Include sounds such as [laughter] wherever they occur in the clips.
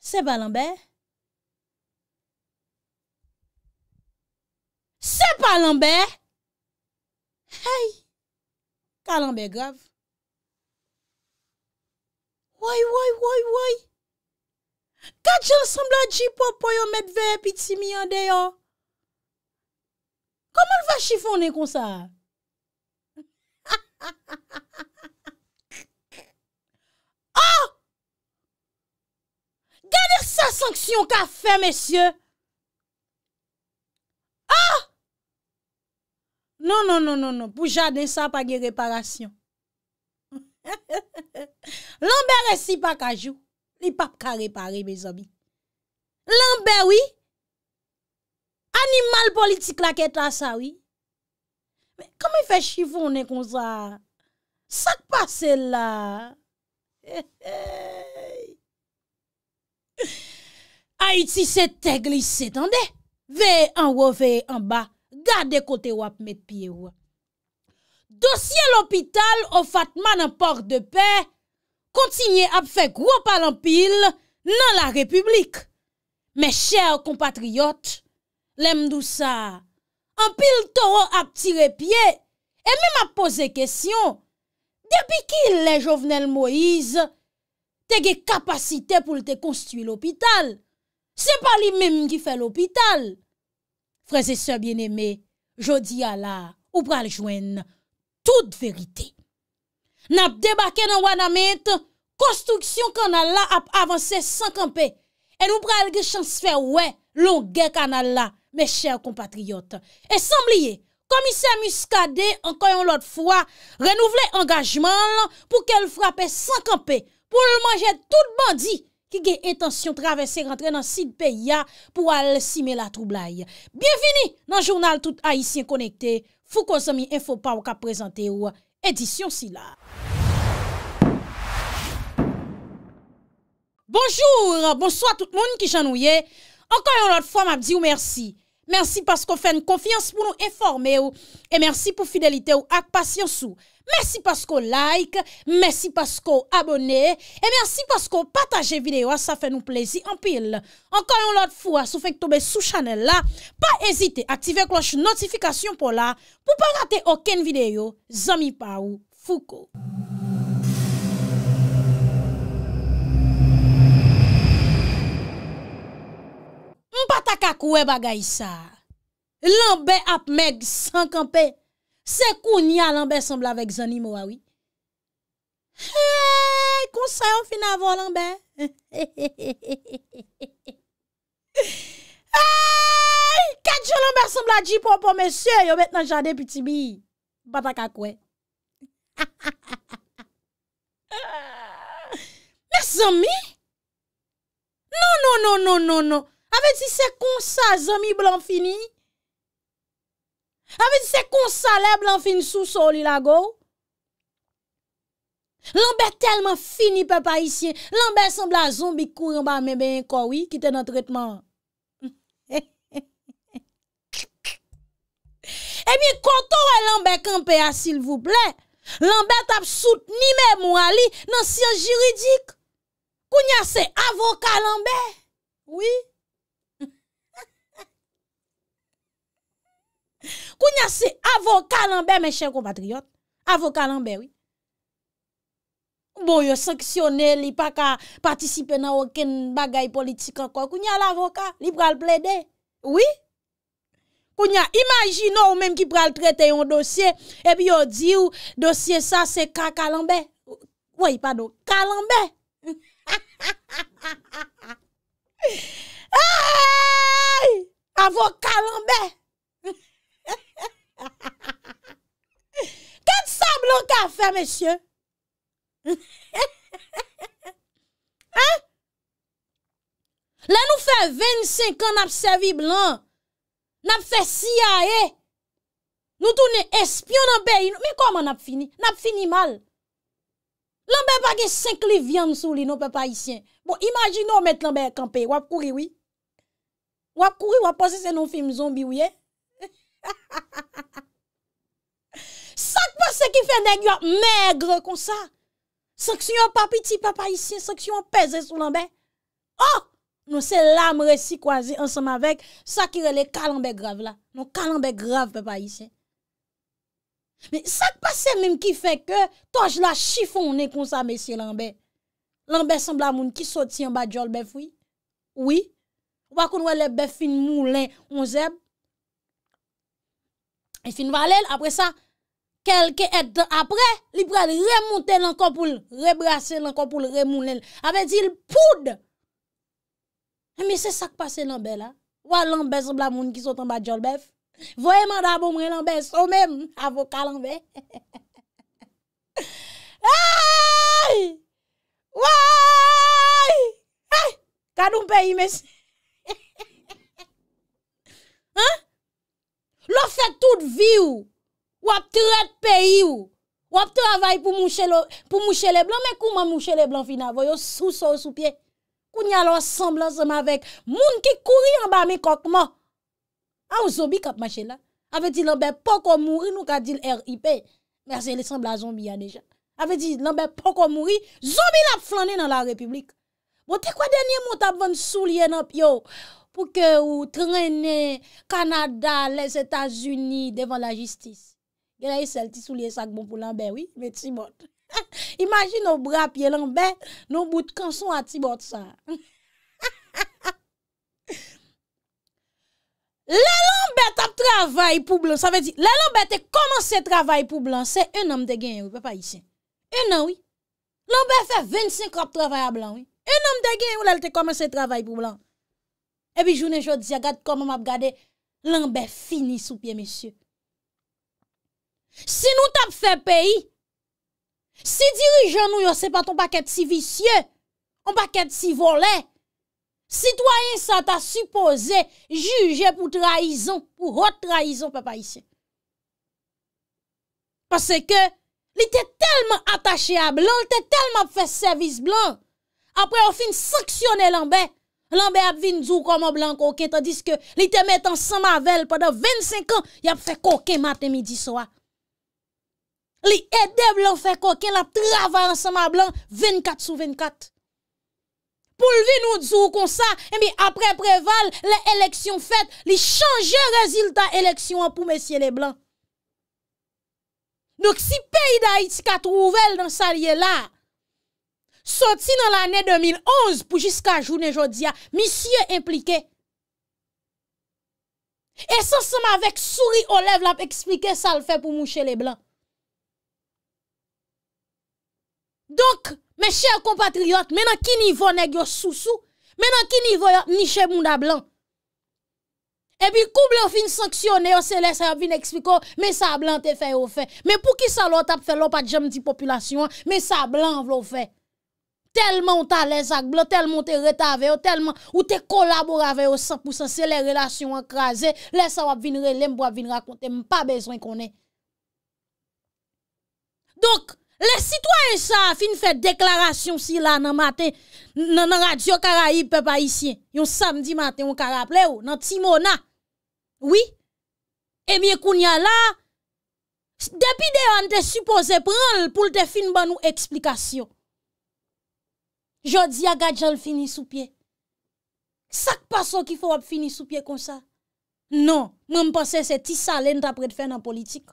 Se pa lanbe? Se pa lanbe? Hey! Ka lanbe gov? Woy, woy, woy, woy! Kat jansan bla di po po yo met ve pi ti mi yande yo? Koman va chifon e konsa a? Ha [laughs] oh! ha ha ha ha ha Ha ha ha ha ha ha Ha Kade sa sanksyon ka fe mesye Ha oh! Non non non non, non. Pou jaden sa pa ge reparasyon Ha [laughs] ha ha ha ha L'enbe resipa kajou Li pap ka repare me zomi L'enbe we Animal politik la ke tasa we Mè kame fè chivounen kon sa? Sak pa sel la? Eh, eh. Aiti se te glis se tende. Ve en wo, ve en ba. Gade kote wap met piye wap. Dosye l'opital o fatman an port de pe kontinye ap fèk wap alampil nan la republik. Mè chè ou kompatriot lem dousa An pil toro ap tirepye, E mè m ap pose kesyon, Depi ki lè jovenel Moïse, Tè ge kapasite pou lè te konstuit l'hôpital, Se pa li mèm ki fè l'hôpital, Freze sè bienemè, Jodi ala, Ou pral jwen, Tout verite, Nap debake nan wana met, Konstruksyon kanal la ap avanse sankanpe, E nou pral ge chans fè wè, Louge kanal la, mes chèr kompatriyot. Esambliye, komisè muskade, ankayon lot fwa, renouvle engajman pou ke l frape sankanpe pou l manje tout bandi ki ge etansyon travesse rentre nan sit peya pou al sime la troublai. Bienvini nan jounal tout haisyen konekte fw kwa zami infopaw ka prezante ou edisyon si la. Bonjour, bonsoit tout moun ki janouye. Ankayon lot fwa, mabdi ou mersi. Mersi pasko fèn konfians pou nou eforme ou. E mersi pou fidelite ou ak pasyon sou. Mersi pasko like. Mersi pasko abone. E mersi pasko pataje videyo a sa fè nou plezi anpil. Ankon yon lot fwa sou fèk tobe sou chanel la. Pa ezite aktive kloche notifikasyon pou la. Pou pa gate oken videyo. Zami pa ou fuko. Mpata kakwe bagay sa. Lanbe ap meg sankanpe. Sekou niya lanbe sembla vek zanim wawi. Ah Heeey, konsayon fin avon lanbe. Heeey, [laughs] kajou lanbe sembla di po po mesye. Yo bet nan jade piti bi. Mpata kakwe. Mpata kakwe. Mpata kakwe. Non, non, non, non, non, non. Avè di se kon sa zomi blan fini? Avè di se kon sa le blan fini sou soli la gò? Lanbè telman fini pe pa isye. Lanbè sembla zonbi kou yon ba mè bè yon koui ki te nan tritman. [laughs] E mi kontore lanbè kanpe a sil vouple. Lanbè tap soute ni mè mou ali nan siyon jiridik. Kou nyase avoka lanbè. Kou nya se avokal anbe, men chè kou patriot. Avokal anbe, oui. Bon, yo saksyonel, li pa ka patisipe nan wakèn bagay politik anko. Kou nya l'avokal, li pral ple de. Oui. Kou nya, imagino ou men ki pral trete yon dosye, epi yo di ou, dosye sa se ka kalanbe. Woy, pa do, kalanbe. [laughs] Ha ha ha ha ha ha. Ha ha ha ha ha ha. Ha ha ha ha ha ha. Avokal anbe. Kèt sa blon ka fe mèsyè? Lè [laughs] nou fè 25 an nab sevi blan Nab fè siya e Nou toune espyon nan pe Mè koman nab fini? Nab fini mal Lanbe bagè 5 li vyand sou li Non pe pa yisyen Bon imagino mèt lanbe kampè Wap kouri wè Wap kouri wè posè se non film zombie wè eh? Sak pa se ki fe nè gyo mègre kon sa Sak si yon papiti papa isye Sak si yon peze sou lanbe Oh Nou se lam re si kwa zi Ansem avek Sak ki rele kalanbe grav la Nou kalanbe grav papa isye Sak pa se mèm ki fe ke Toj la chifon ne kon sa mesye lanbe Lanbe sembla moun ki soti anba jol befwi Oui Wakoun wè le befwi nou len onzeb E fin valen, apre sa, kelke et apre, li prade remonte lankopoul, rebrase lankopoul, remounen. Ape zil poud. E mi se sak pase lankopoul la. Wa lankopoul la moun ki sotan ba djolbef. Voye manda abomre lankopoul, so men avokal lankopoul. [laughs] Eyyy, waaaaay, eyyy, kadoum peyi mes. [laughs] Haan? Lo fè tout vi ou, wap te ret peyi ou, wap te avay pou mouche le blan. Mè kouman mouche le blan fin avoy, yo sou sou sou pye. Kou nyalo a semblan seman vek, moun ki kouri an ba mi kokman. An ou zobi kap mache la. A ve di lan bè poko mouri nou ka dil er ipe. Mè se le sembla zombi ya deja. A ve di lan bè poko mouri, zobi la flanè nan la republik. Bon te kwa denye mota bon sou liye nan piyo? pou ke ou trene Kanada, les Etats-Unis, devan la jistis. Gè la yè sel ti sou liye sak bon pou l'anbe, oui, met ti bot. [laughs] Imagin nou bra pi l'anbe, nou bout konson ati bot sa. Le l'anbe tap travay pou blan, sa ve di, le l'anbe te komanse travay pou blan, se un anm de gen yè ou, pe pa yè sen. Un an ou, l'anbe fe 25 ap travay a blan, oui. Un anm de gen yè ou lè te komanse travay pou blan. Epi jounen jounen diya, gade konon map gade, lanbe fini sou piye mesye. Si nou tap fe peyi, si dirijan nou yo se paton paket si visye, an paket si vole, sitwayen sa ta suppose, juje pou traizon, pou hot traizon pe pa isye. Pase ke, li te telman atache a blan, li te telman fe servis blan, apre ou fin saksyonen lanbe, lanbe ap vin djou kwa mwen blan koke, tadis ke li te met an sama vel, padan 25 an, yap fe koke maten midi so a. Li ede blan fe koke, la trava an sama blan, 24 sou 24. Pol vin ou djou kon eh sa, e mi apre preval, le eleksyon fet, li chanje rezil ta eleksyon an pou mesye le blan. Dok si pey da iti katrouvel nan salye la, Soti nan l ane 2011 pou jiska jounen jodia, misye implike. E san seman vek suri o lev lap eksplike sa l fe pou mouche le blan. Donk, me chèr kompatriot, menan ki nivou neg yo sousou, menan ki nivou niche mou da blan. E bi kouble ou fin sanksyonè, ou se lesa ou fin ekspliko, oh, men sa blan te fe ou fe. Men pou ki sa lot ap fe lopat jem di populasyon, men sa blan vlo fe. telman ou ta le zak blo, telman ou te reta veyo, telman ou te kolabor aveyo, 100% se le relasyon akraze, le sa wap vin re, lem wap vin rakonte, mpa bezwen konen. Donk, le sitwany sa fin fet deklarasyon si la nan mate, nan radio Karayi pepa isye, yon samdi mate, yon karap le ou, nan Timona, oui, emye kounya la, depi de an te supose pral, pou te fin ban nou eksplikasyon. Jodi a gajal fini sou pye. Sak pa sou ki fwo ap fini sou pye kon sa? Non, mwen mpase se ti sa lènd apre te fè nan politik.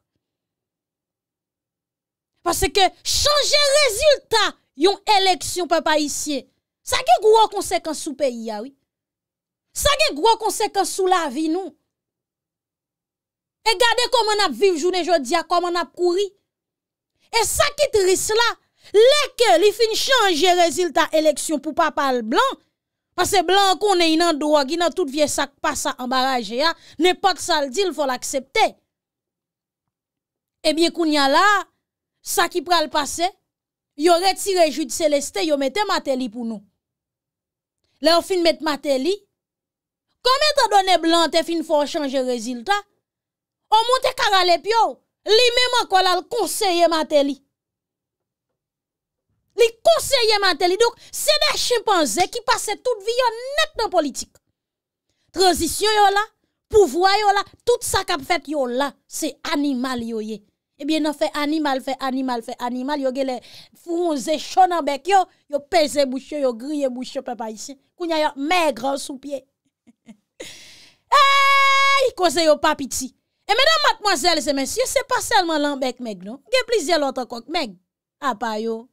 Pase ke chanje rezultat yon eleksyon pe pa isye. Sak e gwo konsekans sou pe yaw? Sak e gwo konsekans sou la vi nou? E gade koman ap viv jounen jodi a koman ap kouri? E sak ki tris la? Leke li fin chanje rezil ta eleksyon pou pa pal blan Pase blan kon e inan doa gina tout vie sak pa sa ambaraje ya Ne pat sal dil fol aksepte Ebyen koun ya la Sa ki pral pase Yo retire jud seleste yo mette mateli pou nou Le ou fin mette mateli Kome ta done blan te fin fol chanje rezil ta O moun te karale pyo Li mèman kol al konseye mateli Li konseye mante li. Dok, se de chimpanze ki pase tout vi yo net nan politik. Transisyon yo la, pouvoi yo la, tout sa kap fèt yo la, se animal yo ye. Ebyen an fe animal, fe animal, fe animal, yo ge le founze chonan bek yo, yo peze boucho, yo griye boucho, pepa isye. Kounya yo meg ran sou pye. Eyyy, koze yo papiti. E menan matmozèl zemensye, se pa selman lan bek meg non. Ge plizye loutan kok meg. A pa yo.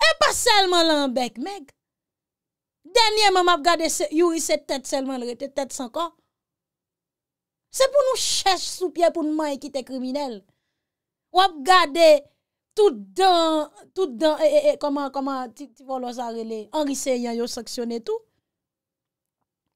E pa selman lanbek meg Denye mama ap gade Yurie se tete selman lrette Tete san kon Se pou nou ches sou pye pou nou maye ki te kriminel Ou ap gade Tout dan, tout dan, ee, ee, ee, koman, koman, ti folo sa rele, anri se yon yo saksyon e tou.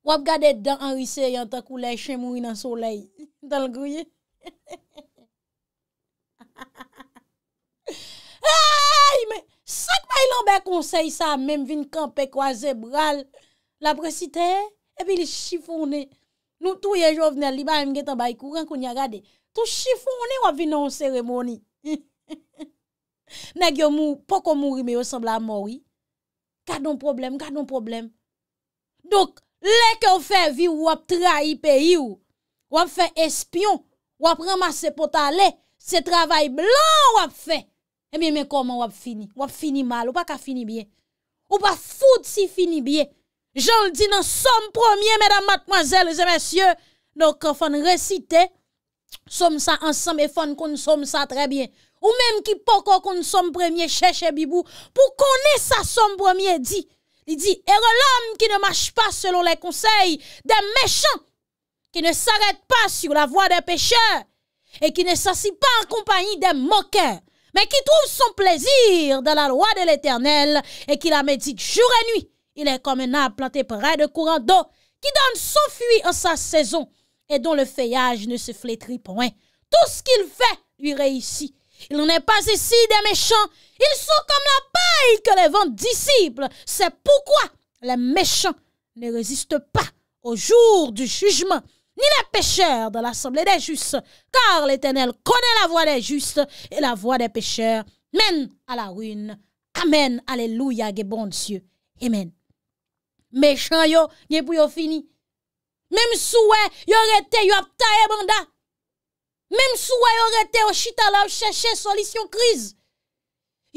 Wap gade dan anri se yon ta koule, chen moui nan solei, [laughs] dan l grouye. [laughs] Ay, me, sak bay lombe konsey sa, menm vin kanpe kwa zebral, la presite, epi li chifoune. Nou tou ye jovne, li ba mge tabay kouren koun ya gade, tou chifoune wap vin nan seremoni. [laughs] Negyo mou, poko mou rime yo sembla moui Gade nou problem, gade nou problem Dok, le ke ou fe vi ou wap trai peyi ou Wap fe espyon, wap ramase pota le Se travay blan wap fe E eh mi me koman wap fini, wap fini mal Ou pa ka fini bien Ou pa foud si fini bien Jol di nan som premier, mèdam matmazèl, zè mèsyè Dok fon resite Som sa ansam e fon kon som sa trè bien ou même qui qu'on kon somme premier cherche bibou, pour connaître sa somme premier dit. Il dit, et l'homme qui ne marche pas selon les conseils des méchants, qui ne s'arrête pas sur la voie des pécheurs, et qui ne s'assit pas en compagnie des moqueurs, mais qui trouve son plaisir dans la loi de l'éternel, et qui la médite jour et nuit. Il est comme un arbre planté près de courant d'eau, qui donne son fruit en sa saison, et dont le feuillage ne se flétrit point. Tout ce qu'il fait lui réussit. Il n'est pas ici des méchants. Ils sont comme la paille que les vents disciples. C'est pourquoi les méchants ne résistent pas au jour du jugement, ni les pécheurs de l'assemblée des justes, car l'Éternel connaît la voie des justes et la voie des pécheurs mène à la ruine. Amen. Alléluia, bon Dieu. Amen. Méchants yo, yo fini. Même souhait, yo rete, yo ap Mem sou wè yon rete o chitala ou chèche solisyon kriz.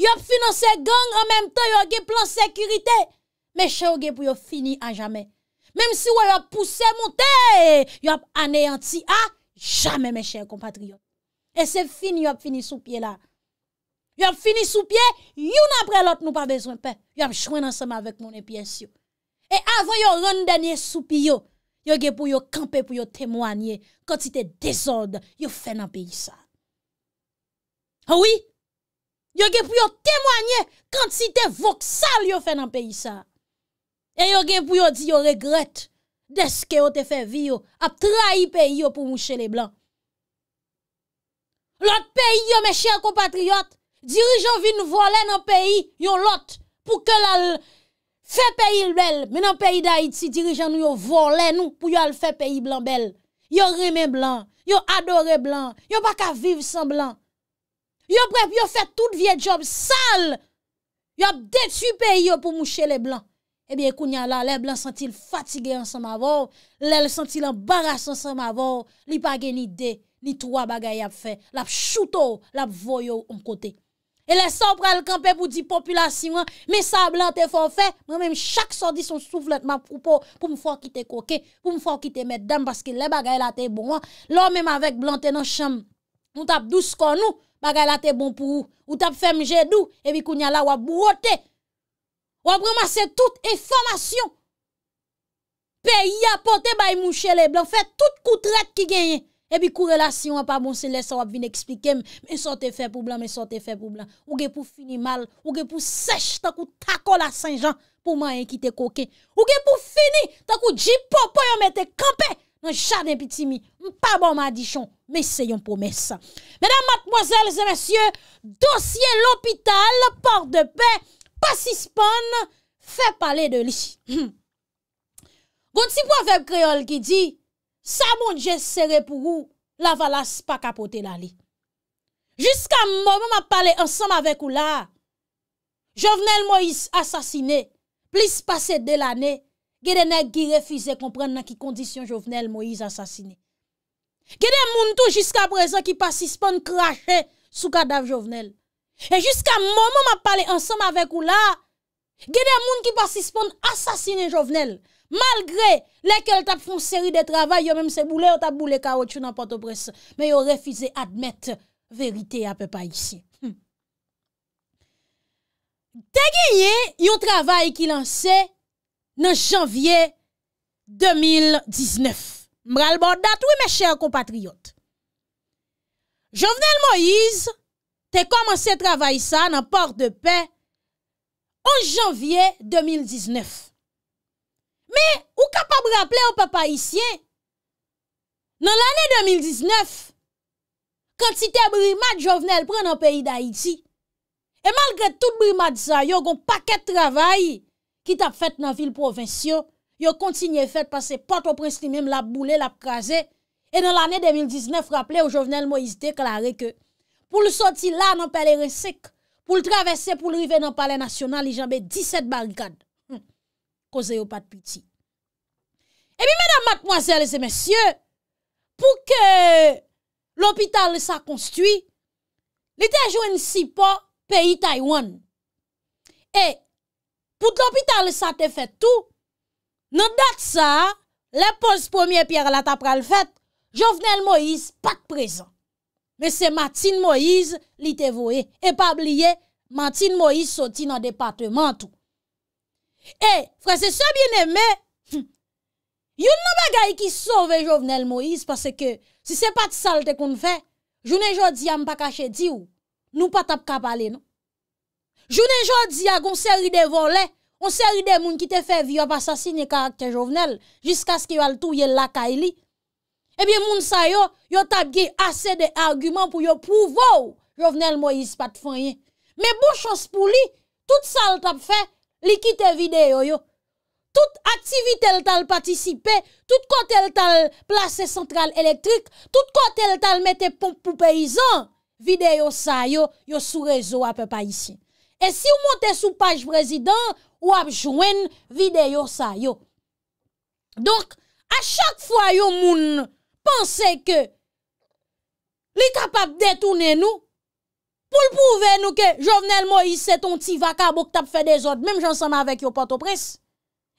Yon finanse gang, an menm tan yon ge plan sekurite. Mè chè yon ge pou yon fini an jame. Mem sou wè yon pousse moutè, yon anayanti an jame mè chè yon kompatri. E se fini yon fini sou piye la. Yon fini sou piye, yon apre lot nou pa bezwen pe. Yon chwen ansama vek moun epi ensyo. E avon yon ron denye sou piyo. Yo gen pou yo kampe pou yo temwanye Kant si te dezonde Yo fè nan peyi sa Awi ah Yo gen pou yo temwanye Kant si te voksal yo fè nan peyi sa E yo gen pou yo di yo regret Deske yo te fè vi yo A trahi peyi yo pou mouche le blan Lot peyi yo me chèr kompatriot Dirijon vin vole nan peyi Yo lot pou ke la l Fè peyi l bel, menan peyi da iti dirijan nou yo volen nou pou yo al fè peyi blan bel. Yo remen blan, yo adore blan, yo baka viv san blan. Yo pre, yo fè tout vie job sal. Yo ap detu peyi yo pou mouche le blan. Ebyen eh kounyan la, le blan sentil fatige ansan ma vor, le sentil ambarase ansan ma vor, li page ni de, ni troa bagay ap fè, lap chouto, lap voyo om kote. E lè san pral kampe pou di populasyon, mè sa blante fò fè, mè mè mè chak sò di son souflet mè pou pou pou mè fò ki te koke, pou mè fò ki te mè dèm, paske lè bagay la te bon wè. Lò mè mè avèk blante nan chanm, mè tap dou skon nou, bagay la te bon pou ou, mè tap fèm jè dou, evi kou nyal la wap bou wote. Wap remase tout e fòmasyon. Pè y apote bay mouchè le blan fè, tout koutret ki genye. Ebi kou relasyon an pa bon se lesa wap vin eksplikem Men sote fe pou blan, men sote fe pou blan Ou gen pou fini mal, ou gen pou sech Takou takola san jan pou man yon ki te koke Ou gen pou fini, takou jipo pou yon mette kampe Nan chan epi timi, mpa bon ma dijon Men se yon pou mesan Medan matmozèl, zè mèsyè Dosye l'opital, port de pe Pasispan, fe pale de li Gon si pou an fe kreol ki di sa moun jese sere pou ou la valas pa kapote la li. Jiska moun moun ap pale ansanm avek ou la, Jovenel Moïse asasine, plis pase de lanè, gede nek ki refize komprende nan ki kondisyon Jovenel Moïse asasine. Gede moun tou jiska prezant ki pasispon krashe sou kadav Jovenel. E jiska moun moun ap pale ansanm avek ou la, gede moun ki pasispon asasine Jovenel. Malgre lekel tap fon seri de travay, yo menm se boule, yo tap boule kao chou nan pantopres, me yo refize admette verite apè pa isye. Te geye yo travay ki lanse nan janvye 2019. Mbral bondat, wè mè chèr kompatriyot. Jovenel Moïse te komanse travay sa nan port de pe, an janvye 2019. Me, ou kapap rapple ou pe pa isyen, nan l'anè 2019, kantite brima d'jovenel pre nan peyi d'Haïti, e malgre tout brima d'sa, yo goun paket travay ki tap fèt nan vil provensyon, yo kontinye fèt pasè pato prensi mèm, lap boule, lap kaze, e nan l'anè 2019 rapple ou jovenel mo is deklare ke, pou l'soti la nan pele resik, pou l'travesse pou l'rive nan pale nasyonal, li janbe 17 barikade. Koze yo pat piti. E mi mèdam matmoazèl se mèsyè, pou ke l'hôpital sa konstwi, li te jwen si po peyi Taiwan. E pou l'hôpital sa te fè tout, nan dat sa, le pos premier pierre la tapra l'fèt, Jovenel Moïse pat prezen. Mèse Matin Moïse li te voe. E pa bliye, Matin Moïse soti nan departementou. E, fwese se bieneme, yon nanbe gay ki sove Jovenel Moïse, pase ke si se pat salte kon fè, jounen jò di a mpa kache di ou, nou pat ap kap ale, non? Jounen jò di a kon seri de volè, kon seri de moun ki te fè vyop asasini karakter Jovenel, jiskas ki wal tou ye laka ili. E Ebyen moun sa yo, yo tabge ase de argumen pou yo pou vou Jovenel Moïse pat fwenye. Me bou chans pou li, tout salte ap fè, Li kite videyo yo. Tout aktivite el tal patisipe, tout kote el tal place central elektrik, tout kote el tal mete pou peyizan, videyo sa yo, yo sou rezo ap pe pa isi. E si ou monte sou page prezident, ou ap jwen videyo sa yo. Donk, a chak fwa yo moun, pense ke, li kapap detounen nou, pou l pouve nou ke Jovenel Moïse ton ti vaka bok tap fe dezod, mem jansama avek yo pato pres,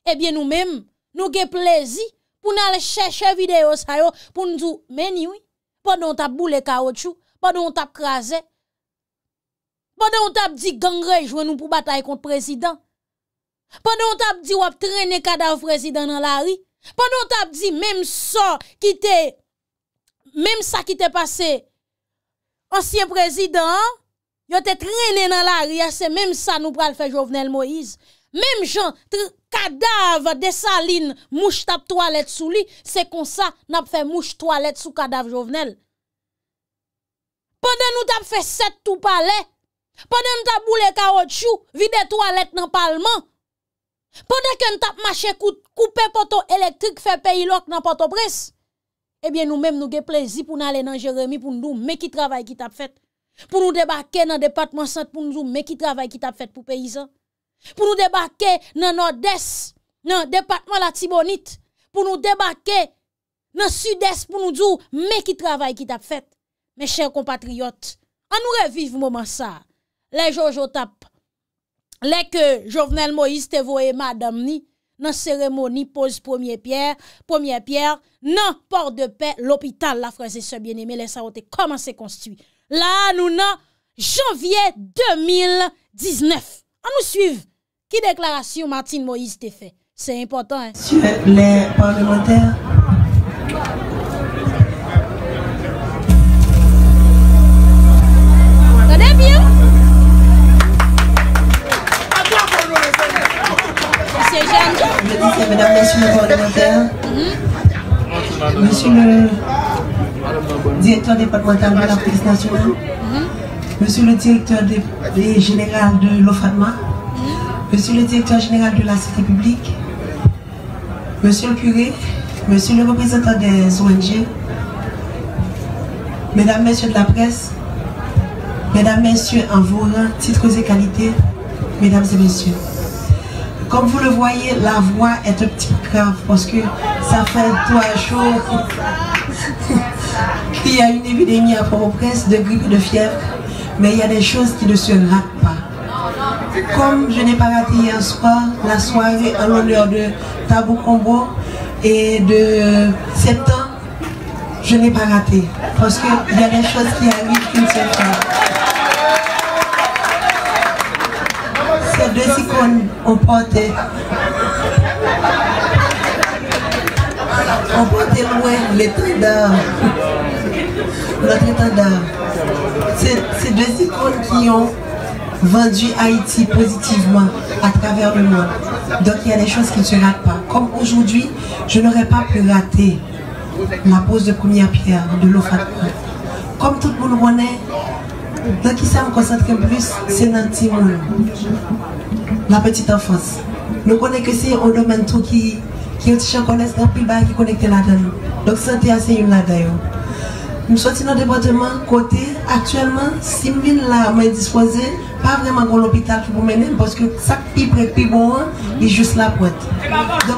ebyen eh nou mem, nou ke plezi, pou nal chèche videyo sayo, pou nou djou meniwi, pa don tap bou le kaotchou, pa don tap krasè, pa don tap di gangre jwen nou pou batay kont prezident, pa don tap di wap trenne kada v prezident nan la ri, pa don tap di mem sa ki te, mem sa ki te pase, Ansyen prezident, yo te trene nan la ria, se mem sa nou pral fe jovenel Moïse. Mem jan, te kadav de saline mouche tap toalet sou li, se konsa nap fe mouche toalet sou kadav jovenel. Pwede nou tap fe set tou pale? Pwede nou tap boule ka otchou, vide toalet nan palman? Pwede nou tap mache koupe poto elektrik fe peyi lok nan poto pres? Ebyen nou menm nou ge plezi pou nou ale nan Jeremie pou nou nou meki travay ki tap fet. Pou nou debake nan Depatman Sant pou nou nou meki travay ki tap fet pou peyizan. Pou nou debake nan Nord-Est nan Depatman la Tibonit. Pou nou debake nan Sud-Est pou nou nou meki travay ki tap fet. Me chèr compatriot, an nou reviv mouman sa. Le Jojo tap, le ke Jovenel Moïse Tevoe ma damni. nan seremoni, pose premier pierre, premier pierre, nan port de paix, l'hôpital, la frasé, se bien-aimé, la saote, koman se konstuit. La, nou nan, janvier 2019. An nou suiv. Ki deklarasyon Martine Moïse te fè? Se important, hein? Si ou et le parlementaire... messieurs les hein. Monsieur le directeur départemental de la police nationale. Monsieur le directeur général de l'OFADMA, Monsieur le directeur général de la cité publique. Monsieur le curé. Monsieur le représentant des ONG. Mesdames, Messieurs de la presse. Mesdames, Messieurs en vos titres et qualités. Mesdames et Messieurs. Comme vous le voyez, la voix est un petit peu grave parce que ça fait trois jours qu'il y a une épidémie à port de grippe de fièvre, mais il y a des choses qui ne se ratent pas. Comme je n'ai pas raté hier soir, la soirée en l'honneur de Tabou Combo et de septembre, je n'ai pas raté parce qu'il y a des choses qui arrivent une seule fois. les icônes ont porté ont porté loin l'étendard notre c'est deux icônes qui ont vendu Haïti positivement à travers le monde donc il y a des choses qui ne se ratent pas comme aujourd'hui je n'aurais pas pu rater la pose de première pierre de fat. comme tout le monde connaît donc qui ça me concentrer plus c'est dans le la petite enfance. Nous connaissons que c'est un domaine tout qui qui est en connaissance dans plus bas qui connecté là-dedans. Donc santé c'est une là-dedans. Nous sommes dans le département côté actuellement 6 000 là mais disposé pas vraiment dans l'hôpital pour mener parce que ça qui est plus bon, hein, il est juste la pointe. Donc,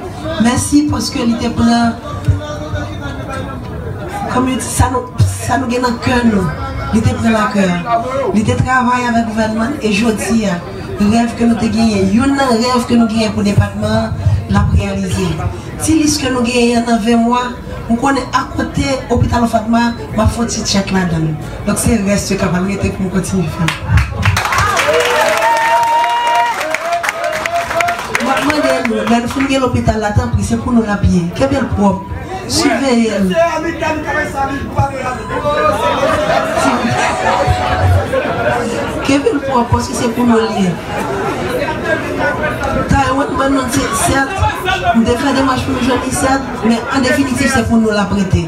Merci parce que l'idée prend. Comme je ça nous, ça nous gagne en cœur, nous. L'été travaillé cœur. avec le gouvernement et je dis, rêve que nous avons gagné, il un rêve que nous avons gagné pour le département, l'a réalisé. Si que nous avons gagné dans 20 mois, on connaît à côté l'hôpital Fatma, ma faute, c'est check là-dedans. Donc c'est le reste que nous avons pour continuer à faire. l'hôpital l'attend tant pris c'est pour nous la Quel bien le propre. Suivez-le. Oui, parce que c'est pour nous lier. Taïwan, maintenant, c'est certes, on défend des marches pour les jeunes, certes, mais en définitive, c'est pour nous l'apprêter.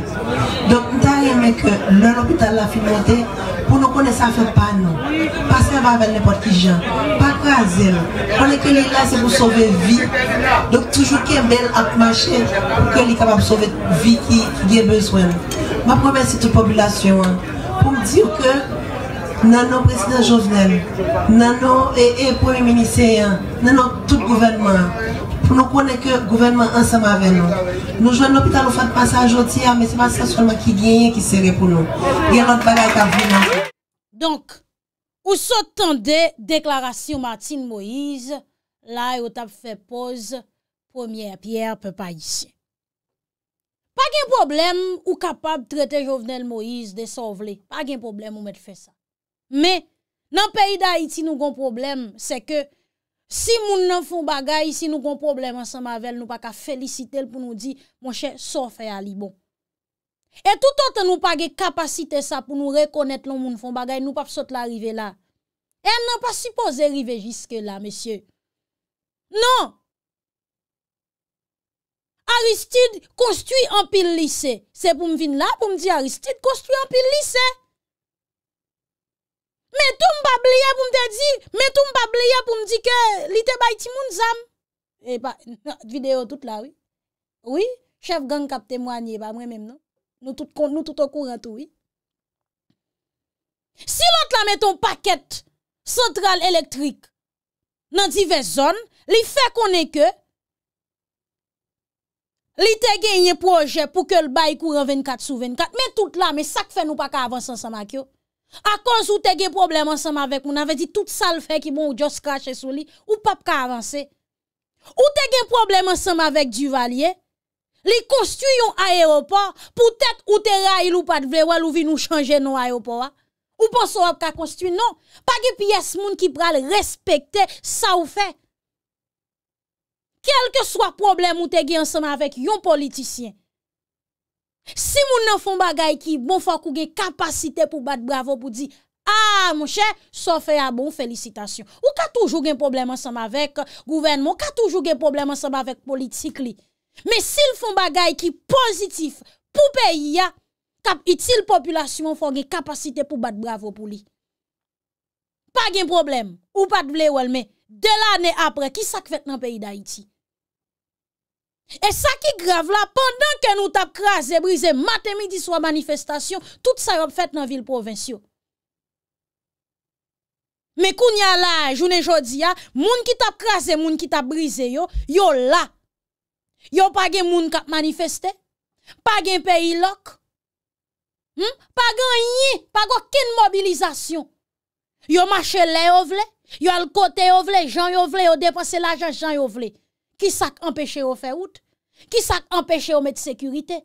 Donc, nous avons aimé que l'hôpital l'a fait monter, ne ça, fait pas non. Pas ça va avec n'importe qui, Jean. Pas croisé. On est que les là, c'est pour sauver vie. Donc, toujours qu'il y ait belle marché pour qu'elle soit capable de sauver vie qui, y a besoin. Je remercie toute la population pour dire que, nous, le président Jovenel, nous, le et, premier ministre, nous, tout le gouvernement, pour nous connaître que le gouvernement ensemble avec nous. Nous jouons l'hôpital nous faisons passage aujourd'hui, mais ce n'est pas seulement qui gagne qui serait pour nous. Il y a notre bagage à venir. Donk, ou so tande deklarasyon Martin Moïse, la yo tap fè poz, premier pier pè pa isye. Pa gen problem ou kapab tretè Jovenel Moïse de sovle, pa gen problem ou mèd fè sa. Mè, nan peyi da Haiti nou gon problem, se ke si moun nan foun bagay, si nou gon problem ansan mavel, nou pa ka felicite l pou nou di, mon chè, so fè a li bon. E toutote nou pa ge kapasite sa pou nou rekonet loun moun fon bagay, nou pa psote la rive la. E nan pa suppose rive jiske la, mesye. Nan! Aristide konstwi an pil lise. Se pou m vin la pou m di Aristide konstwi an pil lise. Metou m pa bleye pou m de di, metou m pa bleye pou m di ke li te bay ti moun zam. E pa, [laughs] videyo tout la, oui. Oui, chef gang kap temwanyi, ba mwen menm nan. Nou tout kon, nou tout an kou ratou, oui. Si lout la met ton paket central elektrik nan dive zon, li fe konen ke li te gen yon proje pou ke l bay kou ren 24 sou 24. Me tout la, me sak fe nou pa ka avansan sa ma kyo. A konz ou te gen problem an sa ma vek, moun ave di tout sal fe ki bon ou jos kache sou li, ou pap ka avansen. Ou te gen problem an sa ma vek du valye, Li konstu yon aéropor, pou tèt ou tè rayil ou pat vle, wè lou vi nou chanje nou aéropor. Ah. Ou pan sou ap ka konstu, non. Pagè piyes moun ki pral respekte, sa ou fè. Kèlke sou a problem moun te gè ansama avèk yon politisyen. Si moun nan fon bagay ki bon fò kou gè kapasite pou bat bravo pou di, a ah, mouche, sou fè a bon felisitasyon. Ou ka toujou gen problem ansama avèk gouvenmon, ka toujou gen problem ansama avèk politik li. Me sil fon bagay ki pozitif pou peyi ya, kap iti l populasyon fon gen kapasite pou bat bravo pou li. Pa gen problem, ou pat ble ou elme, de la ane apre, ki sak fet nan peyi da iti. E sak ki grav la, pandan ke nou tap kraze, brize, mate midi swa manifestasyon, tout sa yop fet nan vil provensyo. Me koun ya la, jounen jodi ya, moun ki tap kraze, moun ki tap brize yo, yo la, Yo pa gen moun kap manifeste? Pa gen peyi lok? Hmm? Pa gen yi? Pa gen kine mobilizasyon? Yo mache le yo vle? Yo al kote yo vle? Jan yo vle? Yo depanse la jan jan yo vle? Ki sak empeshe yo feout? Ki sak empeshe yo met sekurite?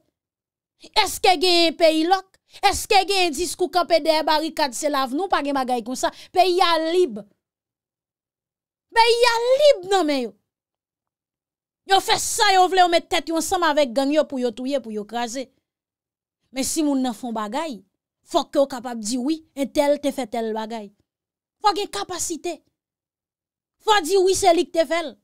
Eske gen yi peyi lok? Eske gen yi diskou kapede e barikad sel av nou? Pa gen magay kon sa? Peyi ya lib? Peyi ya lib nan men yo? Yo fè sa, yo vle yo mè tèt yon sam avèk ganyo pou yo touye, pou yo krasè. Men si moun nan fè bagay, fòk yo kapab di wè, en tel te fè tel bagay. Fòk gen kapasite. Fòk di wè se li k te fèl.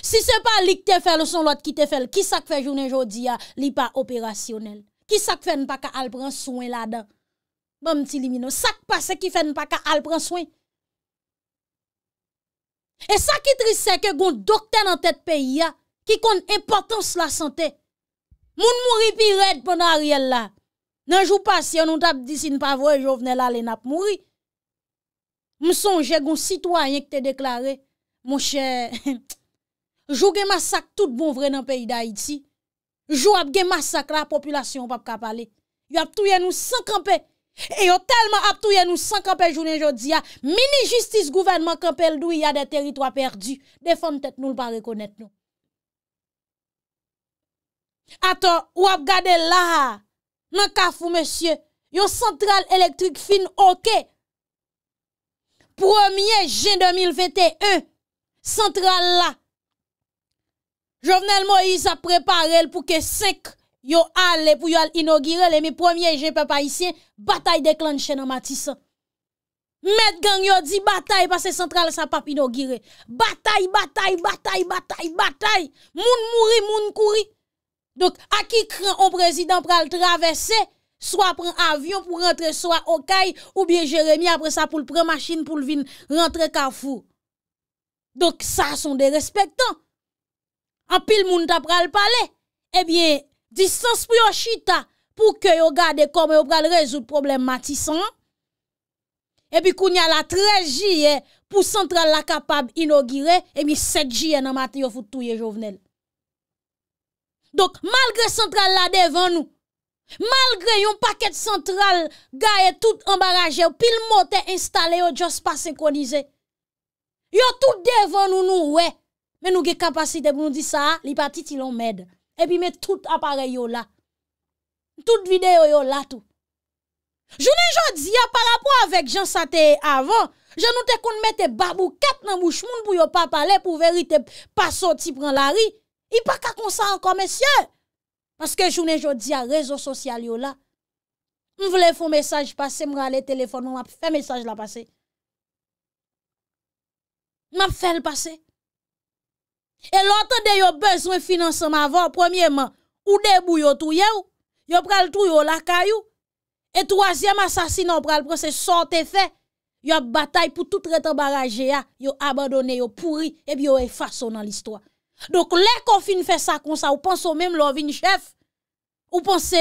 Si se pa li k te fèl ou son lot ki te fèl, ki sak fè jounen jodi ya li pa operasyonel. Ki sak fè npa ka al pran souen la dan. Bon mti limino, sak pa se ki fè npa ka al pran souen. E sa ki trise ke goun dokte nan tet peyi ya, ki kon importans la sante. Moun mouri pi red pou nan a riel la. Nan jou pas, si anon tap disi n'pavoy, jou vene la len ap mouri. Mou sonje goun sitwanyen ki te deklare, moun chè, [laughs] jou gen masak tout bon vre nan peyi da iti. Jou ap gen masak la popylasyon pap kapale. Jou ap touye nou sankanpe. E yo telman ap touye nou san kapel jounen jodi ya Mini justis gouvenman kapel dwi ya de teritwa perdi Defon mtet nou l pa rekonet nou Aton wap gade la Nan kafou msye Yo sentral elektrik fin oke Premier G2000 VTE Sentral la Jovenel Moïse ap preparel pou ke sek Sèk yo allé pour yo inaugurer les premiers pas ici, bataille déclenchée dans Matissan. Met gang yo dit bataille parce que Central ça pas inaugurer Bataille, bataille, bataille, bataille, bataille. Moun mouri, moun kouri. Donc, à qui craint un président pral traverser, soit prend avion pour rentrer soit au Caï ou bien Jérémy après ça pour le prendre machine pour le rentrer Carrefour. Donc, ça sont des respectants. En pile moun t'a pral parler. Eh bien, Distans pou yo chita pou ke yo gade kome yo pral rezout problem matisan. Ebi kou nye la 13 jye pou sentral la kapab inogire, ebi 7 jye nan mati yo foutouye jovenel. Dok, malgre sentral la devan nou, malgre yon paket sentral gaye tout embaraje, pil mote installe yo, just pas se konize. Yo tout devan nou nou we, men nou ge kapasite pou nou di sa, li pati ti lon med. Epi mè tout apare yo la Tout videyo yo la tou Jounè jòdia Parapò avèk jan satè avò Jan nou te koun mè te babou Kèp nan mou chmoun pou yo papalè Pou veri te pasoti pran lari I pa kakonsan an komesye Maske jounè jòdia Rezo sosyal yo la M vle fò mesaj pase m rale telefon M ap fè mesaj la pase M ap fè l pase E lote de yo bezwen finanseman avan, premierman, ou debou yo touye ou, yo pral touye ou lakay ou, e troasyem asasina ou pral prase sote fe, yo batay pou tout retan baraje ya, yo abadone, yo pouri, e bi yo e fason nan listwa. Dok lè kon fin fè sa kon sa, ou panso mèm lò vin chèf, ou panse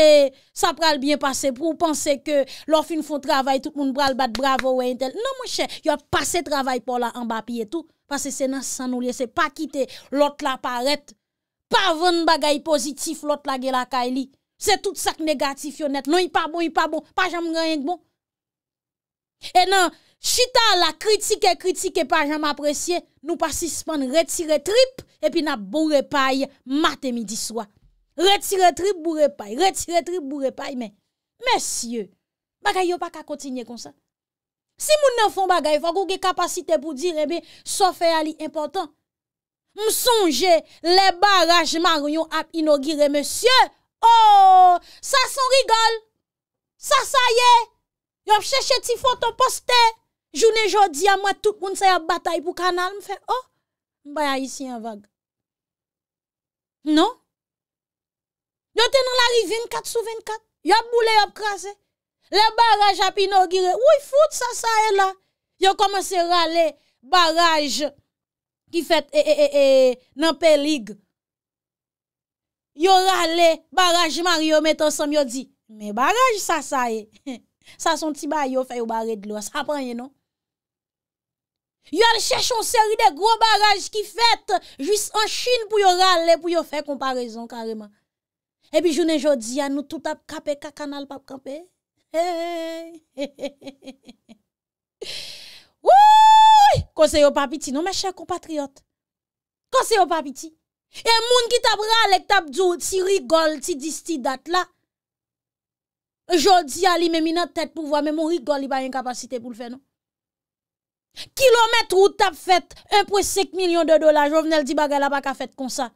sa pral bien pase, ou panse ke lò fin fò travay, tout moun pral bat bravo ou entel, nan mwen chè, yo pase travay pou la ambapi etou. Pase se nan san ou liye se pa kite lot la paret. Pa ven bagay pozitif lot la ge la ka li. Se tout sak negatif yon net. Non yi pa bon, yi pa bon. Pa janm reyeng bon. E nan chita la kritik e kritik e pa janm apresye. Nou pa sispan retire trip. E pi na bou repay mate midi swa. Retire trip bou repay. Retire trip bou repay. Men, men sye. Bagay yo pa ka kontinye kon sa. Si moun nan foun bagay, fok ou ge kapasite pou dire eh be, so fè a li important. M sonje, le barajman yon ap inogire, monsye, ooo, oh, sa son rigol. Sa sa ye, yon chèche ti foton poste, jounen jodi a mwen tout moun sa yon batay pou kanal, m fè, o, oh, m bayay si yon bag. Non? Yon ten nan la li 24 sou 24, yon boule yon krasè. Le baraj api nou gire, ou y foute sa sa e la? Yo komanse rale baraj ki fet ee eh, ee eh, ee eh, nan pelig. Yo rale baraj mar yo metan som yo di, me baraj sa sa e, sa [laughs] son ti bayo fe yo bare dlo, sa apanye non? Yo al chèchon seri de gro baraj ki fet, jwis an chine pou yo rale pou yo fe komparison kareman. E pi jounen jodi ya nou tout ap kape, kakanal pap kape. Konseyo papiti nou men chè compatriot Konseyo papiti E moun ki tab rale ki tab djou Ti rigol ti dis ti dat la Jodi non. a li men minat tèt pou vwa Men moun rigol li bayen kapasite pou l fè nou Kilometrou tab fèt 1.5 milyon de dola Jovnel di bagala baka fèt kon sa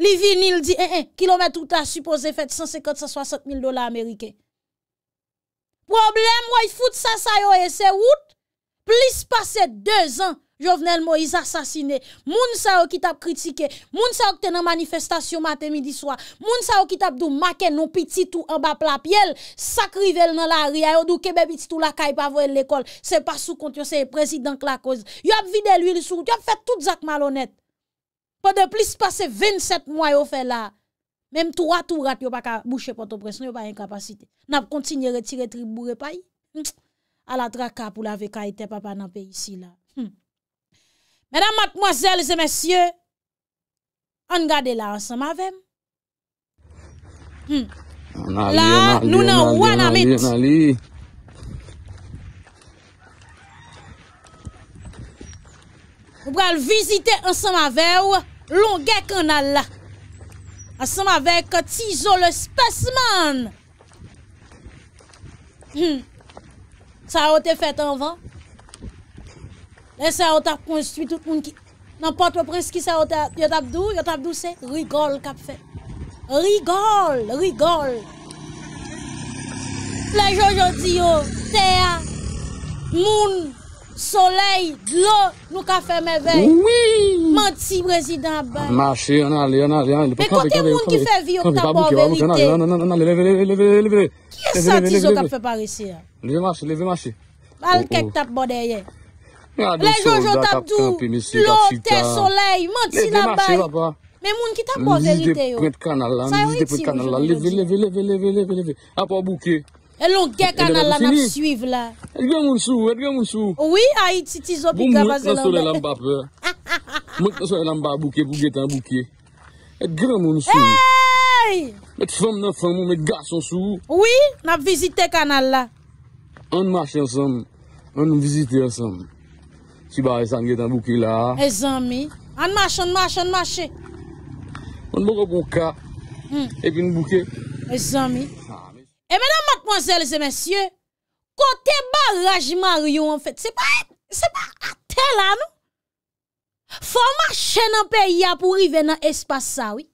Livi nil di Kilometrou tab supose fèt 150-160 mil dola amerike Pwoblem woy foute sa sayo e se wout, plis pase 2 an jovenel mo yi sasasine, moun sa wok itap kritike, moun sa wok ten an manifestasyon mate midi swa, moun sa wok itap dou maken nou piti tou anbap la pyele, sakrivel nan la ria yo dou kebe piti tou la kaip avoye l'ekol, se pa sou kont yo se prezident la koz. Yo ap vide l'huil sou, yo ap fet tout zak malonet, po de plis pase 27 mwayo fe la. Mem tou rat tou rat yon pa ka mouche poto pres, yon pa yon kapasite. Nap kontinye retire tri mbou repay. A la draka pou lave ka ite papa napi isi la. Medan matmoazelze mensyye, an gade la ansan mavem. La, nou nan wana mit. Ou pral vizite ansan mavew, long ek an al la. Asanm avek kotizo le spesman. Hmm. Sa o te fet anvan. Le sa o tap pronsuit tout moun ki. Nan patwe pronski sa o tap. Yo tap dou? Yo tap dou se? Rigol kap fet. Rigol. Rigol. Plejo jodi yo. Tea. Moun. Soleil, lo, nou ka fè mevey. Manti, prezident, bay. Mè kontè moun ki fè vi yo ki ta bò verite. Ki yè sa tizò ka fè parisi? Leve, leve, leve. Alke ki ta bò deye? Le, Jojo, ta dù. Lo, te, soleil, manti, la bay. Mè moun ki ta bò verite yo. Sa yon iti yo, jouni yo di. Leve, leve, leve. Apo, bouke. Elon gen e kanal la nap suiv la. Et gen moun sou, et gen moun sou. Oui, ayit si ti zopi kava zelanbe. Boum moun, et gen moun sou, et gen moun sou. Moun kraso elan ba bouke pou getan bouke. Et gen moun sou. Hey! Met fom nan fom moun, met gason sou. Oui, nap vizite kanal la. An mwache ansam. An mw vizite ansam. Si ba resan getan bouke la. E zan mi. An mwache, an mwache, an mwache. An mwache pou ka. Hmm. E pi nou bouke. E zan mi. Ha! Ah. E mè nan matponsel se mè sye, kote barajman riyon an fèt, se pa ate la nou. Fò mè chè nan peyi ya pou rive nan espasa, wè.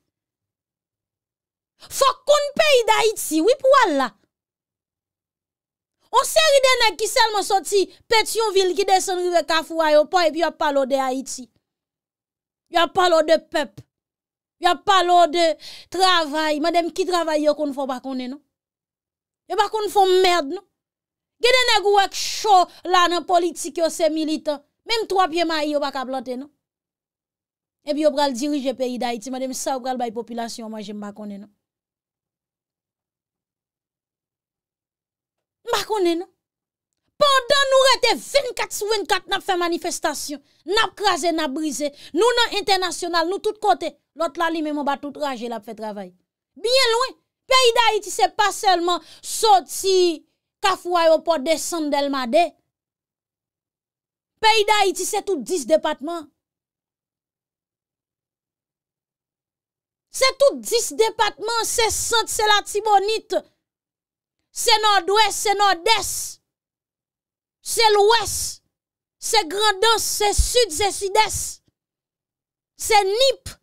Fò kon peyi da Haiti, wè pou walla. On se ride nan ki sel mè soti, pet yon vil ki desen rive kafou a yo, pou epi wè palo de Haiti. Wè palo de pep. Wè palo de travay. Mè dem ki travay yo kon fò bakonnen nou. E bakoun foun mèrd nou. Gè denè gou wèk chò lan an politik yo se militan. Mèm 3 piè ma yò baka blote nou. E bi yo pral dirije peyi da iti. Mèm sa yo pral bayi populasyon. Mwen jèm bakounen nou. Bakounen nou. Pendan nou rete 24 sou 24 nap fè manifestation. Nap krasè, nap brise. Nou nan internasyonal, nou tout kote. Lòt la li mèm wèm batout raje la fè travay. Biye louè. Peyi da iti se pa selman sot si kafwayo po de sandel made. Peyi da iti se tout dis depatman. Se tout dis depatman, se sand, se latibonit, se nord-wes, se nord-des, se lwes, se grandans, se sud, se sud-des, se nip.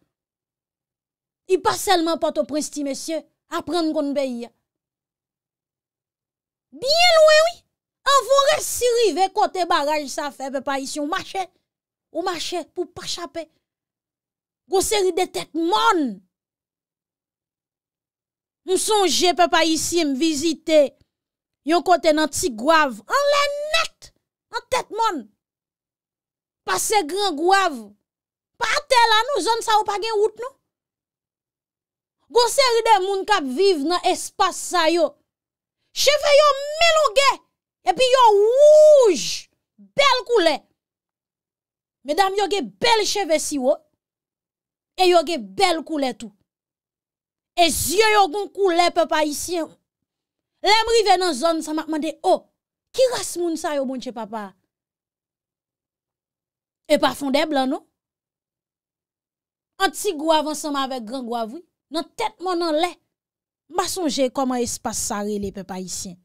I pa selman po te presti mesye. Aprende kon beya. Bien oue oui. An vore si rive kote baraj sa fe pe pa isi. Ou mache pou pachape. Gose ri de tet mon. M sonje pe pa isi m vizite. Yon kote nan ti gwav. An len net nan tet mon. Pase gran gwav. Pa ate la nou zon sa ou pa gen wout nou. Gose ride moun kap viv nan espas sa yo. Cheve yo melo ge. E pi yo wouj. Bel kou le. Medam yo ge bel cheve si yo. E yo ge bel kou le tou. E zye yo goun kou le pe pa isi yo. Lem rive nan zon sa makman de o. Oh, ki ras moun sa yo moun che papa? E pa fonde blan no? Antsi gwa vansan ma vek gran gwa vwi. Nan tet mon nan le, basonje koman espase sa rele pe pa isyen.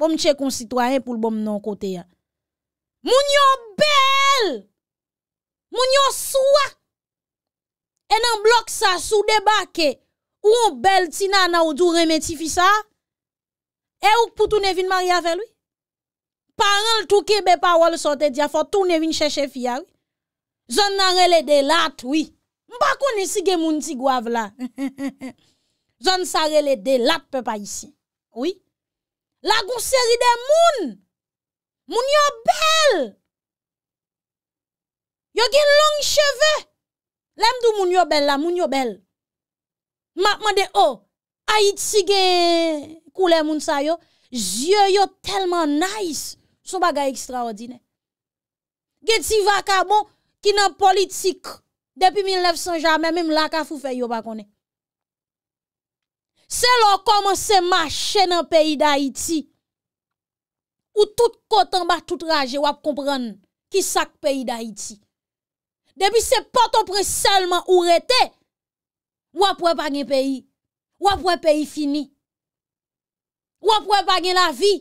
Bon mwen chekon sitwa yen pou l bon mnen kote ya. Moun yo bel! Moun yo soua! E nan blok sa sou debake, ou bel tina nan ou djou remeti fi sa, e ouk pou tou ne vin maria fel we? Paran l touke bepa wole sote diafo, tou ne vin cheshe fi ya we? Zon nan rele de lat we! Mpa kone si gen moun ti gwav la. [laughs] Zon sare le de lap pe pa isi. Oui. La goun seri de moun. Moun yo bel. Yo gen long cheve. Lem do moun yo bel la. Moun yo bel. Makman de o. Oh, Ayit si gen koule moun sayo. Zye yo telman nice. Sou baga ekstraordine. Geti vaka bo. Kina politik. Depi 1900 jamè, mèm lakafou fè yo bakonè. Se lò komanse mache nan peyi d'Haïti, ou tout koton ba tout raje wap kompran ki sak peyi d'Haïti. Depi se patopre selman ou rete, wap wèp agen peyi, wap wèp peyi fini. Wap wèp agen la vi.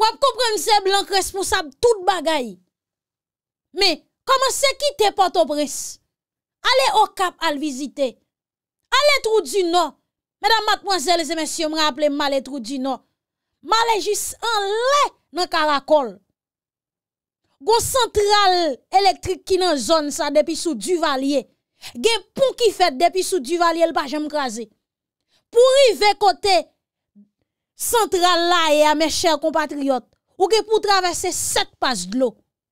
Wap kompran ze blanke responsab tout bagay. Komanse ki te pato bris. Ale o kap al vizite. Ale trou di nou. Medan matponzele zemensyo mre aple male trou di nou. Male jis an le nan karakol. Gon sentral elektrik ki nan zon sa depi sou duvalye. Ge pou ki fet depi sou duvalye l pa jem krasi. Pou rive kote sentral la e a me chèr kompatriot. Ou ge pou travesse set pas dlo.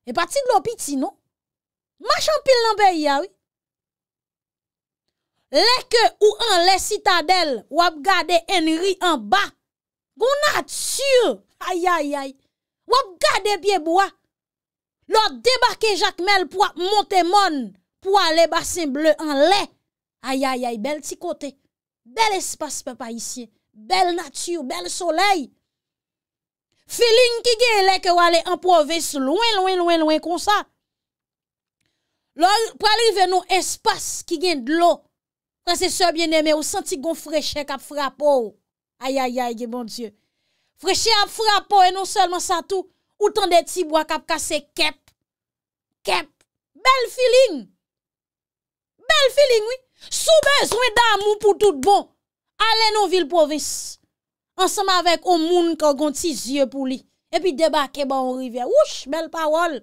E pati dlo piti nou. Ma chan pil nan be yawit. Ah lè ke ou an lè citadel, wap gade enri an ba. Gon natyur. Ayayay. Wap gade bieboa. Lò debake jakmel pou a monte mon. Pou a le basen ble an lè. Ayayay. Bel ti kote. Bel espas pe pa isye. Bel natyur. Bel soley. Feline ki gen lè ke wale an poves lwen lwen lwen lwen konsa. Lò, pralive nou espas ki gen d'lo. Kwa se so bien eme, ou santi gon freche kap frapo ou. Ayayaye, bon Diyo. Freche ap frapo, e non selman sa tou, ou tan de ti bwa kap kase kep. Kep. Bel feeling. Bel feeling, oui. Sou bez, ou e damou pou tout bon. Ale nou vil po vis. Ansema vek ou moun ka gon ti zye pou li. E pi debake ba ou rive. Oush, bel parol.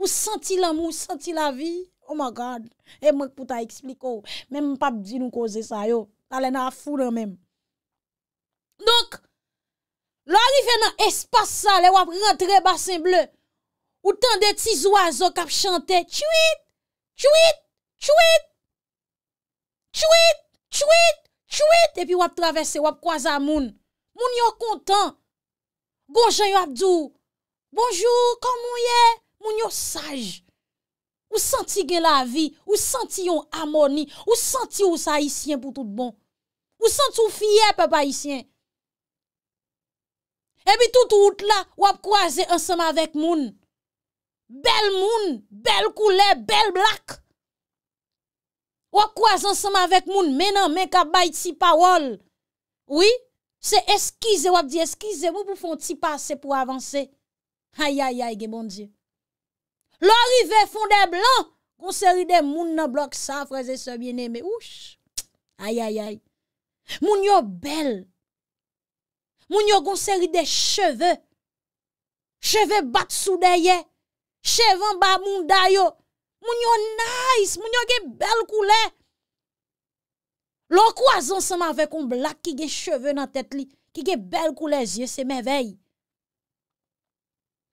Ou santi l'amou, ou santi la vi. Oh my God, e eh, mèk pou ta eksplikou. Mèm mpap di nou koze sa yo. Ta lè nan a founan mèm. Donk, lò arife nan espasa lè wap rentre basen ble. Ou tan de ti zouazo kap chante. Tchouit, tchouit, tchouit. Tchouit, tchouit, tchouit. E pi wap travesse, wap kwaza moun. Moun yo kontan. Gonjan yo abdou. Bonjour, kon moun ye. Moun yo saj. Ou senti gen la vi, ou senti yon amoni, ou senti yon saisyen pou tout bon. Ou senti yon fiyer pe paisyen. Ebi tout ou out la, wap kwa ze ansama vek moun. Bel moun, bel koule, bel blak. Wap kwa ze ansama vek moun, menan men ka bay ti pawol. Oui, se eskize wap di eskize, mou pou fon ti pase pou avanse. Hayayay ge bon diye. Lo rive fonde blan, gonseri de moun nan blok sa, freze se biene, me ouche, aye aye aye, moun yo bel, moun yo gonseri de cheve, cheve bat soudeye, cheve mba moun dayo, moun yo nice, moun yo ge bel koule, lo kwa zan seman ve kon blak ki ge cheve nan tet li, ki ge bel koule zye semeveyi.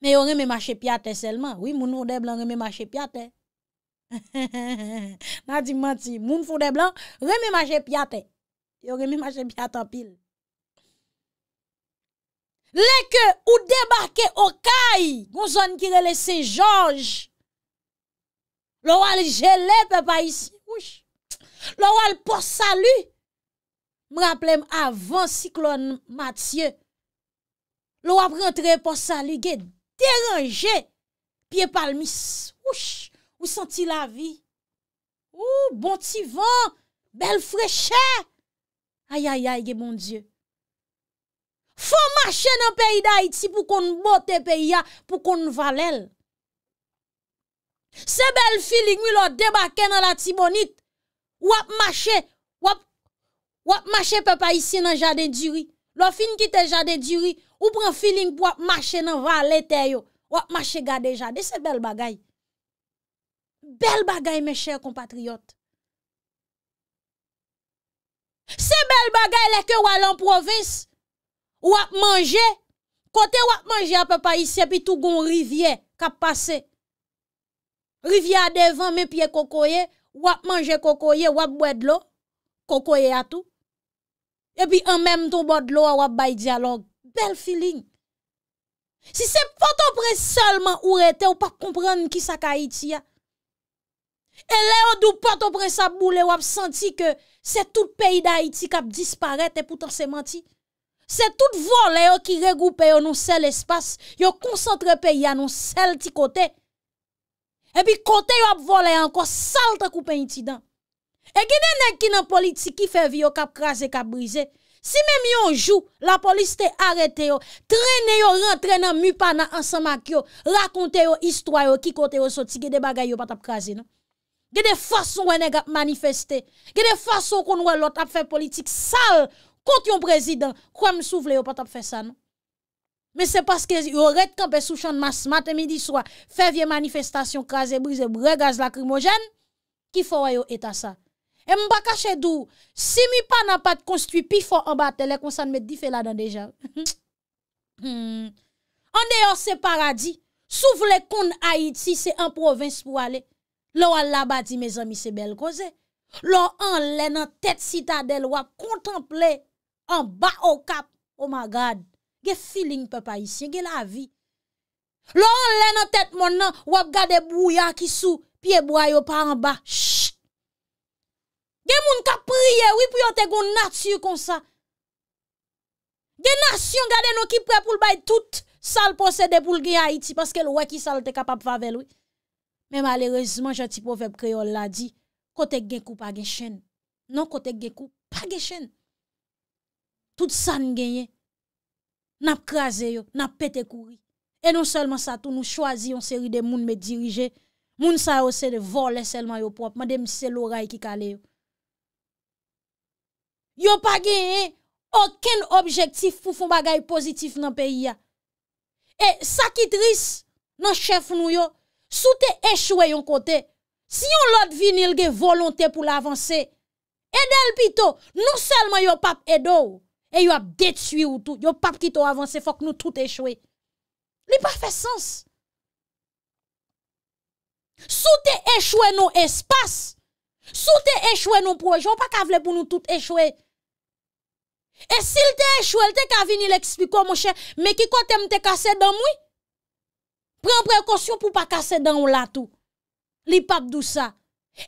E [laughs] yo reme mache piate selman. Oui, mounou de blan reme mache piate. Na di manti. Moun foun de blan reme mache piate. Yo reme mache piate anpil. Lè ke ou debarke o kay, gonzon ki relese George. Lò wal jelè pe pa isi kouch. Lò wal pos salu. Mraple m avan siklon Matye. Lò wap rentre pos salu. Gèd. Terenje, piye palmis, ouch, ou senti la vi. Ou, bon ti van, bel freche. Ayayaye, mon dieu. Fon mache nan peyi da iti pou kon bote peyi ya, pou kon valel. Se bel fili ngu lo debake nan la ti bonit. Wap mache, wap mache pepa isi nan jade diri. Lo fin ki te jade diri. Ou pren filin pou wap mache nan van lé ter yo. Wap mache ga deja. De se bel bagay. Bel bagay men chèr kompatriot. Se bel bagay lè ke wale an provins. Wap manje. Kote wap manje apè pa isye. Pi tou gon rivye kap pase. Rivye adèvan men piye kokoye. Wap manje kokoye. Wap bwèd lo. Kokoye atou. E pi an mèm tou bwèd lo. Wap bay diyalog. bel filin. Si se patopre salman ou rete, ou pa kompren ki sa ka Haiti ya. E le yo du patopre sa boule, wap santi ke se tout peyi da Haiti kap disparete e poutan se manti. Se tout vol le yo ki regoupe yo nou sel espas, yo konsantre peyi ya nou sel ti kote. E pi kote yo ap vol le yo anko salta koupe Haiti dan. E gine nek ki nan politi ki fevi yo kap kraze, kap brize. Si mèm yon jou, la polis te arete yo, trene yo rentre nan mupana ansan mak yo, rakonte yo istwa yo, ki kote yo soti, ge de bagay yo pat ap kaze, no? Ge de fason wè nè gap manifeste, ge de fason kon wè lot ap fè politik sal, kont yon prezident, kwa m sou vle yo pat ap fè sa, no? Mè se paske yon ret kapè sou chan mas, matè midi swa, fè vie manifestasyon kaze, brize, bregaz lakrimogen, ki fò wè yo eta sa. E mba ka chedou, si mi pa nan pat konstwi pi fon an ba atele, kon san met di fe la nan deja. [laughs] Hmm. An deyo se paradi, sou vle kon Aiti, se an province pou ale, lo an la ba di me zomi se bel koze, lo an lè nan tèt citadel, wap kontemple an ba o kap, oh ma gad, ge filin pe pa isye, ge la vi. Lo an lè nan tèt mon nan, wap gade bou ya ki sou, pi e boyo pa an ba, sh! Gen moun kapriye wip yon te gon natyur kon sa. Gen nasyon gade nou ki pre pou l bay tout sal posede pou l gen Haiti paske l wè ki sal te kapap favel wè. Men malerezman jati pofèp kreol la di, kote gen kou pa gen chen. Non kote gen kou, pa gen chen. Tout san genye, nap kraze yo, nap pete kou. E non selman sa tou nou chwazi yon seri de moun me dirije, moun sa yo se de vole selman yo prop, ma dem se lora yi ki kale yo. Yo pa genye oken objektif pou fon bagay pozitif nan peyi ya. E sakitris nan chef nou yo, sou te echwe yon kote. Si yon lot vinil gen volonte pou la avanse, edel pito, nou selman yo pap edo, e yo ap detui ou tou, yo pap kito avanse, fok nou tout echwe. Li pa fe sens. Sou te echwe nou espas, sou te echwe nou proje, yo pa kavle pou nou tout echwe, E si lte e chou, lte ka vini l'ekspikou mwen chè, me ki kote mte kase dan mwen. Pren prekosyon pou pa kase dan ou latou. Li pak dousa.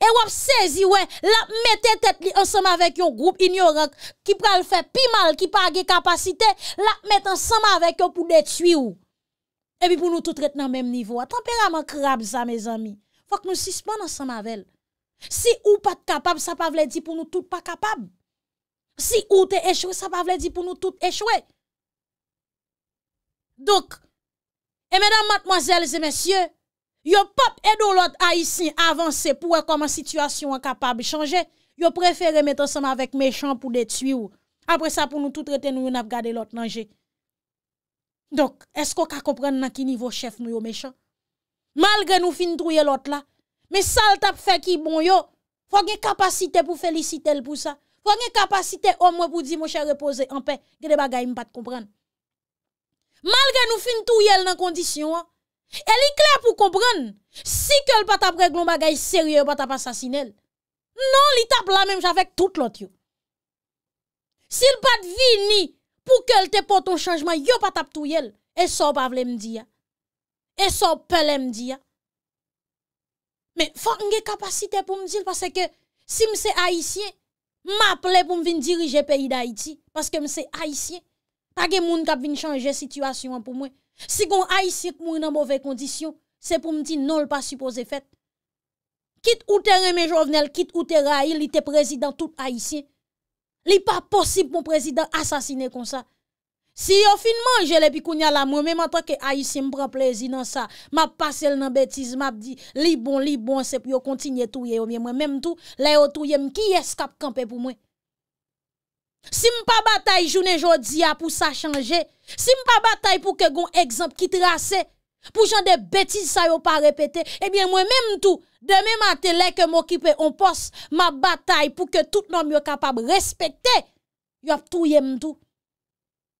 E wap sezi wè, la mette tet li ansama vek yo, group inyorak, ki pral fè pimal, ki page kapasite, la mette ansama vek yo pou detui ou. E bi pou nou tout ret nan mèm nivou. Atan pera man krab za, mè zami. Fak nou sispan ansama vel. Si ou pat kapab, sa pa vle di pou nou tout pa kapab. Si ou te echwe, sa pa vle di pou nou tout echwe. Dok, e medan matmozèles e mesye, yo pop edo lot a yisi avanse pou wè koman situasyon akapab chanje, yo prefere metan seman avèk mechant pou detui ou. Apre sa pou nou tout reten nou yon ap gade lot nanje. Dok, esko ka kompren nan ki nivou chef nou yo mechant? Malgre nou fin drouye lot la, me sal tap fe ki bon yo, fwa gen kapasite pou felicite l pou sa. Quand une capacité au moins pour dire mon cher reposer en paix, que des bagages pas comprendre. Malgré nous fin tout yel dans condition, hein. elle est claire pour comprendre si qu'elle le pas après elle bagage sérieux pas t'as assassiner. Non, il tape la même avec tout l'autre. Si S'il pas de pour que te porte ton changement, yo pas tape et ça pas vle me dire. Hein. Et ça peut me dire. Hein. Mais faut une capacité pour me dire parce que si me c'est haïtien Ma ple pou m vin dirije peyi da Haiti paske m se Haitien. Ta gen moun kap vin chanje situasyon pou mwen. Si kon Haitien k moun nan bove kondisyon, se pou m di non l pa suppose fet. Kit ou tere men jovnel, kit ou tere Haiti, li te prezident tout Haitien. Li pa posib pou prezident asasine kon sa. Si yo fin manje le pi kounye la, mwen mwen matwa ke ay si mp pra plezi nan sa, mwen ap pase yon nan betiz, mwen ap di li bon, li bon, se py yo kontinye tou ye, mwen mwen mwen mwen tou, lè yon tou ye, mwen ki yes kap kampe pou mwen? Si mpa batay jounen jodi ya pou sa chanje? Si mpa batay pou ke gong egzamp ki trase? Pou jende betiz sa yon pa repete? Ebyen eh mwen mwen mwen tou, dè men mwen ate lè ke mwokipe, mwen mwen mwen mwen mwen mwen mwen mwen mwen mwen mwen mwen, mwen mwen mwen mwen mwen mwen mwen mwen mwen, mwen mwen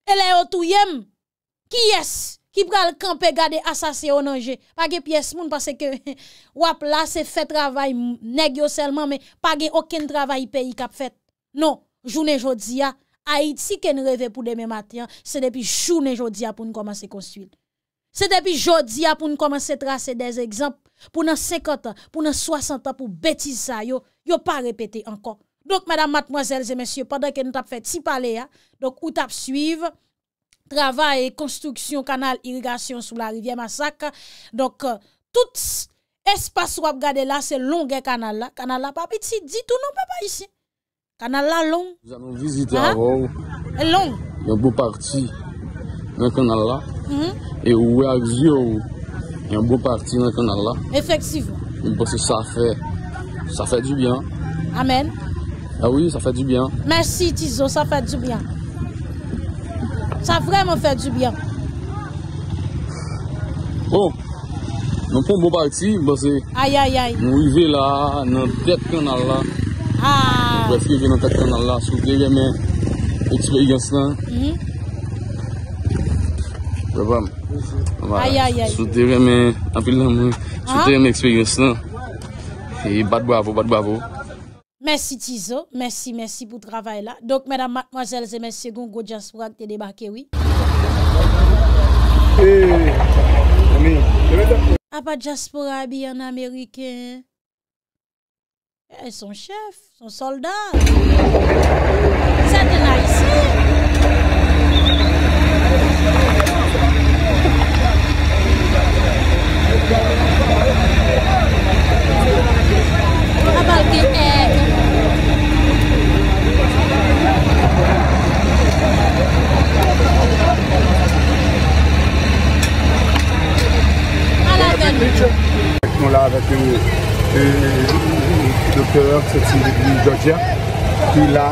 Ele o tou yem, ki yes, ki pral kanpe gade asase o nanje. Page piyes moun, pase ke [laughs] wap la se fe travay negyo selman, me page oken travay peyi kap fet. Non, jounen jodia, a iti ken reve pou deme matyan, se depi jounen jodia pou nou komanse konsuil. Se depi jodia pou nou komanse trase dez ekzamp, pou nan sekanta, pou nan swasanta, pou beti sa yo, yo pa repete ankon. Donc, madame, mademoiselles et messieurs, pendant que nous t'avons fait si parler, donc, nous t'avons suivi, travail, construction, canal, irrigation sous la rivière Massac. Donc, euh, tout espace où vous avez gardé là, c'est le long du eh, canal là. Le canal là, papi, tu dis tout non, papa, ici. Le canal là, long. Nous allons visiter un endroit où il y a un beau parti dans le canal là. Mm-hmm. Et où il y a un beau parti dans le canal là. Effectivement. Parce que ça fait du bien. Amen. Ah a wè, sa fè di byan. Mèsi, Tizo, sa fè di byan. Sa vreman fè di byan. Bon, mè pou bo bè ti, mè pou yve la, mè pet kè nan la, mè pou yve nan la, sou tè remè ekspe gansan. Mè pou yve la, mè pou yve nan la, sou tè remè ekspe gansan. Bè bè bè bè bè. Mersi tizo, mersi mersi pou travay la. Dok mèdam matmwazèl zè mèsi yon go Jasporak te debakè wè. Eh, A pa Jasporak bi yon Amerike? E eh, son chef, son soldat. Sè te la yisi wè.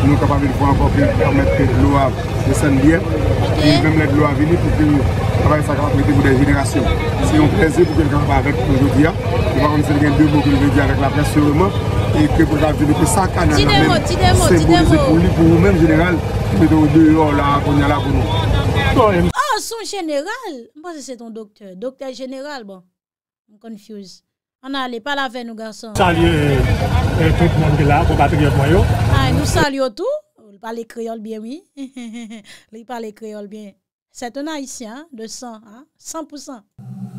Nou kap apil pou ap apil pou ap mette glou ap de sèm dièm. E mèm let glou ap vini pou ki kap ap ap ap mette pou de generasyon. Si yon prezi pou kek ap ap avèk pou konjou diya. Yon pa konjou diye gen devou pou ki devou diya avèk la prez sureman. E kek pou kap devou pou sa kanan. Ti demo, ti demo, ti demo. Se pou li pou yon mèm general, ki mette ou de yon la konjou la konjou la konjou. Oh, son general. Mpase se ton doktèr. Doktèr general, bon. M'confuse. An alè pa la vè nou gason. Salye euh, euh, tout mèm de la, Mwen nou sa li otou, li pale kriol bien, li [laughs] pale kriol bien. Se tena isi, de 100%, 100%.